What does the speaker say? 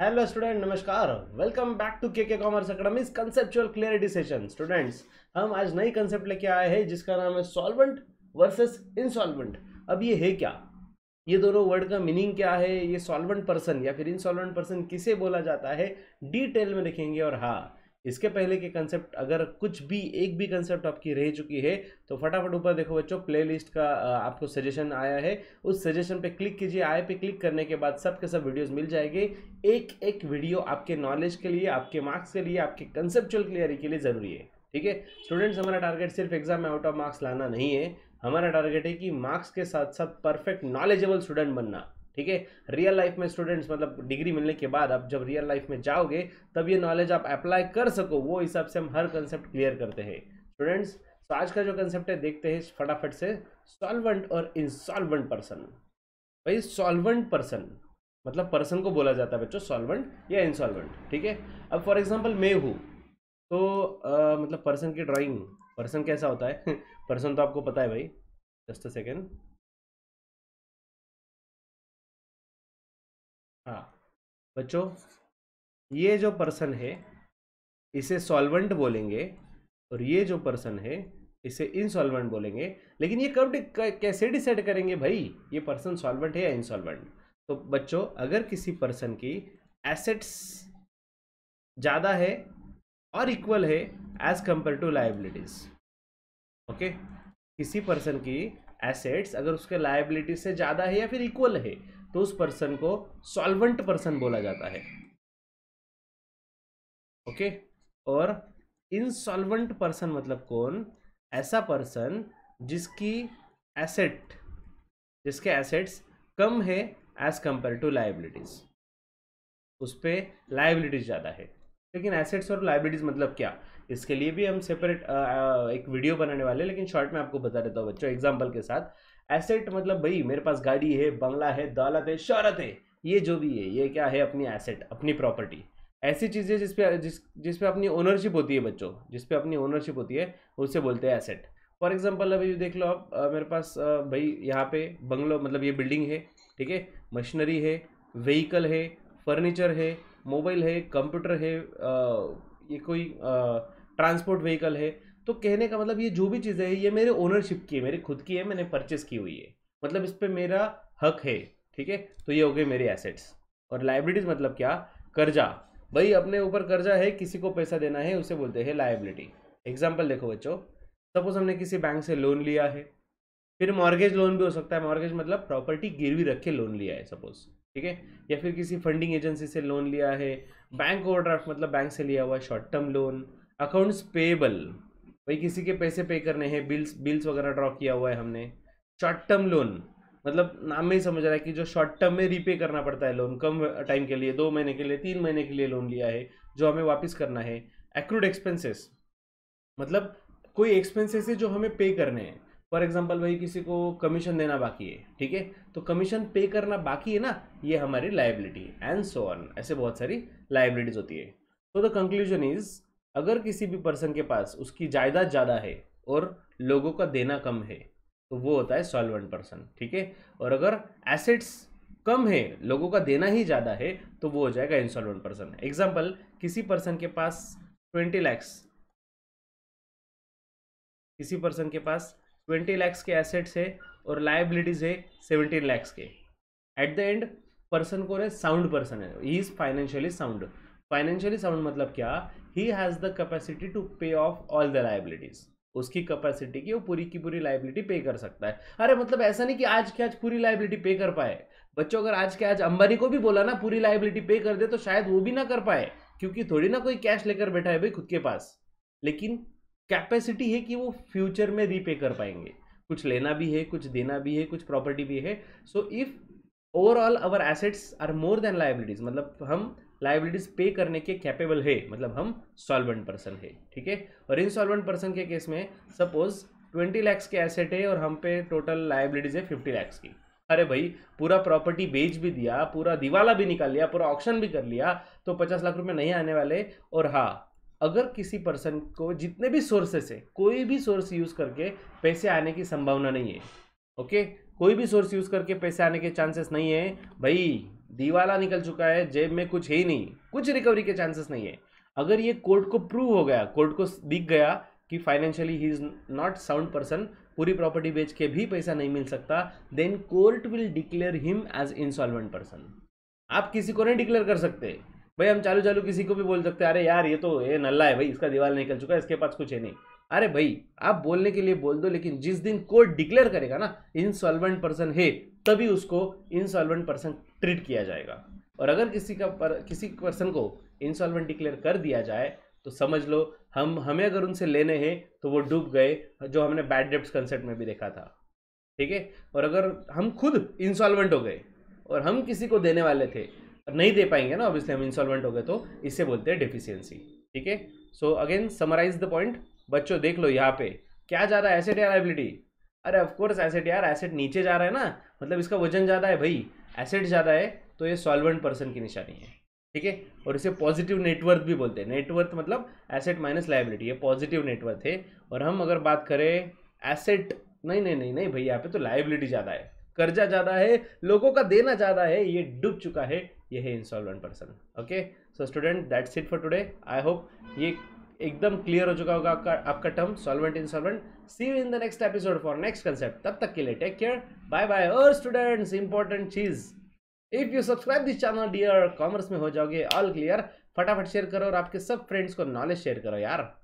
hello student नमस्कार welcome back to K K commerce academy conceptual clarity session students हम आज नई concept लेके आए हैं जिसका नाम है सॉल्वेंट वर्सेस इनसॉल्वेंट अब ये है क्या ये दोनों वर्ड का मीनिंग क्या है ये सॉल्वेंट पर्सन या फिर इनसॉल्वेंट पर्सन किसे बोला जाता है डिटेल में देखेंगे और हाँ इसके पहले के कंसेप्ट अगर कुछ भी एक भी कंसेप्ट आपकी रह चुकी है तो फटाफट ऊपर देखो बच्चों प्लेलिस्ट का आपको सजेशन आया है उस सजेशन पे क्लिक कीजिए आए पे क्लिक करने के बाद सब के सब वीडियोस मिल जाएंगे एक एक वीडियो आपके नॉलेज के लिए आपके मार्क्स के लिए आपके कंसेप्चुअल क्लियरिटी के लिए ज़रूरी है ठीक है स्टूडेंट्स हमारा टारगेट सिर्फ एग्जाम में आउट ऑफ मार्क्स लाना नहीं है हमारा टारगेट है कि मार्क्स के साथ साथ परफेक्ट नॉलेजेबल स्टूडेंट बनना ठीक है रियल लाइफ में स्टूडेंट्स मतलब डिग्री मिलने के बाद आप जब रियल लाइफ में जाओगे तब ये नॉलेज आप अप्लाई कर सको वो हिसाब से हम हर कंसेप्ट क्लियर करते हैं स्टूडेंट्स तो आज का जो कंसेप्ट है देखते हैं फटाफट से सॉल्वेंट और इंसॉल्वेंट पर्सन भाई सॉल्वेंट पर्सन मतलब पर्सन को बोला जाता है बच्चों सॉल्वेंट या इंसॉल्वेंट ठीक है अब फॉर एग्जाम्पल मैं हूँ तो आ, मतलब पर्सन की ड्राइंग पर्सन कैसा होता है पर्सन तो आपको पता है भाई जस्ट अ सेकेंड बच्चों ये जो पर्सन है इसे सॉल्वेंट बोलेंगे और ये जो पर्सन है इसे इनसॉल्वेंट बोलेंगे लेकिन ये कब कैसे डिसाइड करेंगे भाई ये पर्सन सॉल्वेंट है या इनसॉल्वेंट तो बच्चों अगर किसी पर्सन की एसेट्स ज़्यादा है और इक्वल है as compare to liabilities okay किसी पर्सन की एसेट्स अगर उसके लाइबिलिटीज से ज़्यादा है या फिर इक्वल है तो उस पर्सन को सॉल्वेंट पर्सन बोला जाता है ओके और इनसॉल्वेंट पर्सन मतलब कौन ऐसा पर्सन जिसकी एसेट जिसके एसेट्स कम है एज कंपेयर टू लाइबिलिटीज उस पर लाइबिलिटीज ज़्यादा है लेकिन एसेट्स और लाइबिलिटीज़ मतलब क्या इसके लिए भी हम सेपरेट एक वीडियो बनाने वाले लेकिन शॉर्ट में आपको बता देता हूँ बच्चों एग्जाम्पल के साथ एसेट मतलब भाई मेरे पास गाड़ी है बंगला है दौलत है शहरत है ये जो भी है ये क्या है अपनी एसेट अपनी प्रॉपर्टी ऐसी चीज़ें जिस जिसपे जिस जिसपे अपनी ओनरशिप होती है बच्चों जिसपे अपनी ओनरशिप होती है उसे बोलते हैं एसेट फॉर एग्जाम्पल अभी देख लो आप मेरे पास भाई यहाँ पे बंगलो मतलब ये बिल्डिंग है ठीक है मशीनरी है व्हीकल है फर्नीचर है मोबाइल है कंप्यूटर है आ, ये कोई ट्रांसपोर्ट व्हीकल है तो कहने का मतलब ये जो भी चीज़ें है ये मेरे ओनरशिप की है मेरे खुद की है मैंने परचेस की हुई है मतलब इस पर मेरा हक है ठीक है तो ये हो गए मेरे एसेट्स और लाइबिलिटीज़ मतलब क्या कर्जा भाई अपने ऊपर कर्जा है किसी को पैसा देना है उसे बोलते हैं लाइबिलिटी एग्जाम्पल देखो बच्चों सपोज हमने किसी बैंक से लोन लिया है फिर मॉर्गेज लोन भी हो सकता है मॉर्गेज मतलब प्रॉपर्टी गिरवी रख के लोन लिया है सपोज ठीक है या फिर किसी फंडिंग एजेंसी से लोन लिया है बैंक ओवरड्राफ्ट मतलब बैंक से लिया हुआ short term loan accounts payable भाई किसी के पैसे पे करने हैं बिल्स बिल्स वगैरह ड्रॉ किया हुआ है हमने शॉर्ट टर्म लोन मतलब नाम में ही समझ रहा है कि जो शॉर्ट टर्म में रीपे करना पड़ता है लोन कम टाइम के लिए दो महीने के लिए तीन महीने के लिए लोन लिया है जो हमें वापस करना है एक्रूड एक्सपेंसेस मतलब कोई एक्सपेंसेस है जो हमें पे करने हैं फॉर एग्जाम्पल भाई किसी को कमीशन देना बाकी है ठीक है तो कमीशन पे करना बाकी है ना ये हमारी लाइबिलिटी एंड सो ऑन ऐसे बहुत सारी लाइबिलिटीज होती है तो द कंक्लूजन इज़ अगर किसी भी पर्सन के पास उसकी जायदाद ज़्यादा है और लोगों का देना कम है तो वो होता है सॉल्वेंट पर्सन ठीक है और अगर एसेट्स कम है लोगों का देना ही ज़्यादा है तो वो हो जाएगा इंसॉल्वेंट पर्सन एग्जाम्पल किसी पर्सन के पास ट्वेंटी लैक्स किसी पर्सन के पास ट्वेंटी लैक्स के एसेट्स है और लाइबिलिटीज़ है सेवेंटीन लैक्स के एट द एंड पर्सन को साउंड पर्सन है he is financially sound financially sound मतलब क्या he has the capacity to pay off all the liabilities उसकी कैपेसिटी की वो पूरी की पूरी लाइबिलिटी पे कर सकता है अरे मतलब ऐसा नहीं कि आज के आज पूरी लाइबिलिटी पे कर पाए बच्चों अगर आज के आज अंबानी को भी बोला ना पूरी लाइबिलिटी पे कर दे तो शायद वो भी ना कर पाए क्योंकि थोड़ी ना कोई कैश लेकर बैठा है भाई खुद के पास लेकिन कैपेसिटी है कि वो फ्यूचर में रीपे कर पाएंगे कुछ लेना भी है कुछ देना भी है कुछ प्रॉपर्टी भी है so if overall our assets are more than liabilities मतलब हम लाइबिलिटीज पे करने के कैपेबल है मतलब हम सॉल्वेंट पर्सन है ठीक है और इनसॉल्वेंट पर्सन के केस में सपोज ट्वेंटी लैक्स के एसेट है और हम पे टोटल लाइबिलिटीज है फिफ्टी लैक्स की अरे भाई पूरा प्रॉपर्टी बेच भी दिया पूरा दिवाला भी निकाल लिया पूरा ऑप्शन भी कर लिया तो पचास लाख रुपये नहीं आने वाले और हाँ अगर किसी पर्सन को जितने भी सोर्सेस है कोई भी सोर्स यूज़ करके पैसे आने की संभावना नहीं है ओके कोई भी सोर्स यूज़ करके पैसे आने के चांसेस नहीं है भाई दीवाला निकल चुका है जेब में कुछ है ही नहीं कुछ रिकवरी के चांसेस नहीं है अगर ये कोर्ट को प्रूव हो गया कोर्ट को दिख गया कि financially he is not sound person पूरी प्रॉपर्टी बेच के भी पैसा नहीं मिल सकता then court will declare him as insolvent person आप किसी को नहीं डिक्लेयर कर सकते भाई हम चालू चालू किसी को भी बोल सकते अरे यार ये तो ये नल्ला है भाई इसका दीवार निकल चुका है इसके पास कुछ है नहीं अरे भाई आप बोलने के लिए बोल दो लेकिन जिस दिन कोर्ट डिक्लेयर करेगा ना इंसॉल्वेंट पर्सन है तभी उसको इंसॉल्वेंट पर्सन ट्रीट किया जाएगा और अगर किसी का पर, किसी पर्सन को इंसॉल्वेंट डिक्लेयर कर दिया जाए तो समझ लो हम हमें अगर उनसे लेने हैं तो वो डूब गए जो हमने बैड डेप्ट कंसेप्ट में भी देखा था ठीक है और अगर हम खुद इंसॉल्वेंट हो गए और हम किसी को देने वाले थे नहीं दे पाएंगे ना ऑब्वियसली हम इंसॉल्वेंट हो गए तो इसे बोलते हैं डिफिशियंसी ठीक है so again summarize the point बच्चों देख लो यहाँ पे क्या जा रहा है एसेट या लाइबिलिटी अरे ऑफकोर्स एसिड यार एसिड नीचे जा रहा है ना मतलब इसका वजन ज़्यादा है भाई एसिड ज़्यादा है तो ये सॉल्वेंट पर्सन की निशानी है ठीक है और इसे पॉजिटिव नेटवर्थ भी बोलते हैं नेटवर्थ मतलब एसेट माइनस लाइबिलिटी ये पॉजिटिव नेटवर्थ है और हम अगर बात करें एसेट नहीं नहीं नहीं नहीं भाई यहाँ पे तो लाइबिलिटी ज़्यादा है कर्जा ज़्यादा है लोगों का देना ज़्यादा है ये डूब चुका है ये है insolvent person okay so student that's it for today I hope ये एकदम क्लियर हो चुका होगा आपका आपका term solvent insolvent see you in the next episode for next concept तब तक के लिए टेक केयर बाय बाय और स्टूडेंट्स इंपॉर्टेंट चीज़ if you subscribe this channel dear commerce में हो जाओगे ऑल क्लियर फटाफट शेयर करो और आपके सब फ्रेंड्स को नॉलेज शेयर करो यार